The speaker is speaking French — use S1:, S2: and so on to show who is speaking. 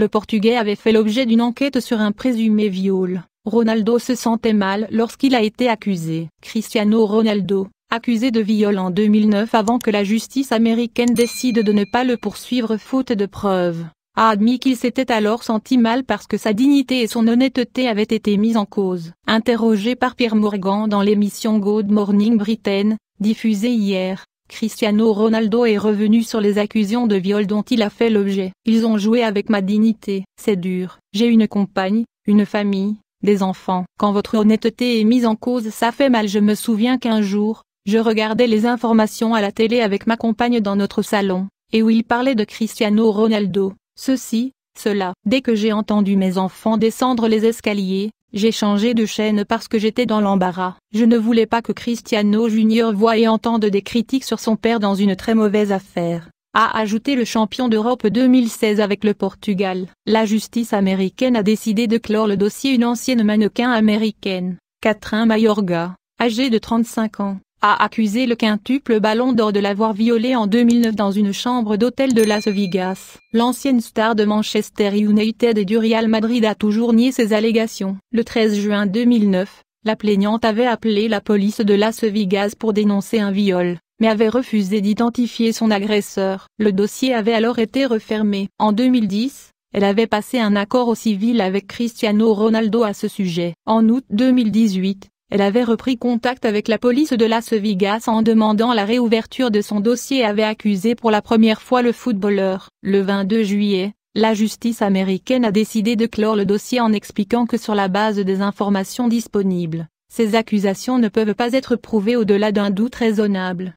S1: Le Portugais avait fait l'objet d'une enquête sur un présumé viol. Ronaldo se sentait mal lorsqu'il a été accusé. Cristiano Ronaldo, accusé de viol en 2009 avant que la justice américaine décide de ne pas le poursuivre faute de preuves, a admis qu'il s'était alors senti mal parce que sa dignité et son honnêteté avaient été mises en cause. Interrogé par Pierre Morgan dans l'émission Good Morning Britain, diffusée hier, Cristiano Ronaldo est revenu sur les accusations de viol dont il a fait l'objet. Ils ont joué avec ma dignité. C'est dur. J'ai une compagne, une famille, des enfants. Quand votre honnêteté est mise en cause, ça fait mal. Je me souviens qu'un jour, je regardais les informations à la télé avec ma compagne dans notre salon, et où il parlait de Cristiano Ronaldo. Ceci, cela. Dès que j'ai entendu mes enfants descendre les escaliers, j'ai changé de chaîne parce que j'étais dans l'embarras. Je ne voulais pas que Cristiano Junior voie et entende des critiques sur son père dans une très mauvaise affaire a ajouté le champion d'Europe 2016 avec le Portugal. La justice américaine a décidé de clore le dossier une ancienne mannequin américaine, Catherine Mayorga, âgée de 35 ans, a accusé le quintuple ballon d'or de l'avoir violé en 2009 dans une chambre d'hôtel de Las Vegas. L'ancienne star de Manchester United et du Real Madrid a toujours nié ces allégations. Le 13 juin 2009, la plaignante avait appelé la police de Las Vegas pour dénoncer un viol, mais avait refusé d'identifier son agresseur. Le dossier avait alors été refermé. En 2010, elle avait passé un accord au civil avec Cristiano Ronaldo à ce sujet. En août 2018, elle avait repris contact avec la police de Las Vegas en demandant la réouverture de son dossier et avait accusé pour la première fois le footballeur. Le 22 juillet, la justice américaine a décidé de clore le dossier en expliquant que sur la base des informations disponibles, ces accusations ne peuvent pas être prouvées au-delà d'un doute raisonnable.